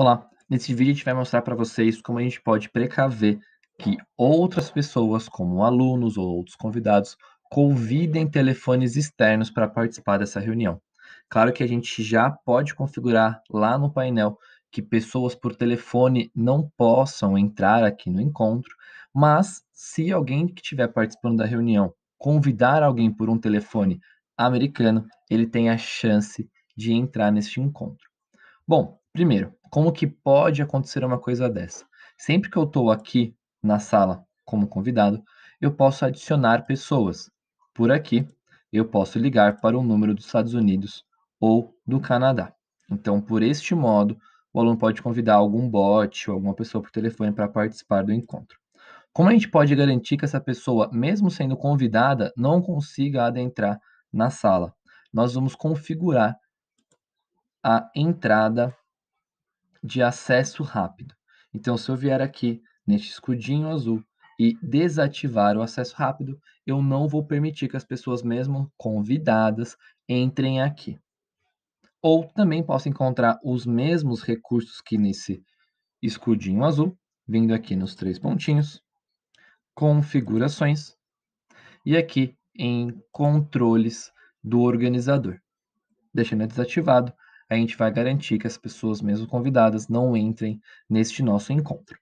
Olá, nesse vídeo a gente vai mostrar para vocês como a gente pode precaver que outras pessoas, como alunos ou outros convidados, convidem telefones externos para participar dessa reunião. Claro que a gente já pode configurar lá no painel que pessoas por telefone não possam entrar aqui no encontro, mas se alguém que estiver participando da reunião convidar alguém por um telefone americano, ele tem a chance de entrar neste encontro. Bom, primeiro, como que pode acontecer uma coisa dessa? Sempre que eu estou aqui na sala como convidado, eu posso adicionar pessoas. Por aqui, eu posso ligar para o número dos Estados Unidos ou do Canadá. Então, por este modo, o aluno pode convidar algum bot ou alguma pessoa por telefone para participar do encontro. Como a gente pode garantir que essa pessoa, mesmo sendo convidada, não consiga adentrar na sala? Nós vamos configurar a entrada de acesso rápido. Então, se eu vier aqui neste escudinho azul e desativar o acesso rápido, eu não vou permitir que as pessoas, mesmo convidadas, entrem aqui. Ou também posso encontrar os mesmos recursos que nesse escudinho azul, vindo aqui nos três pontinhos, configurações, e aqui em controles do organizador, deixando desativado a gente vai garantir que as pessoas, mesmo convidadas, não entrem neste nosso encontro.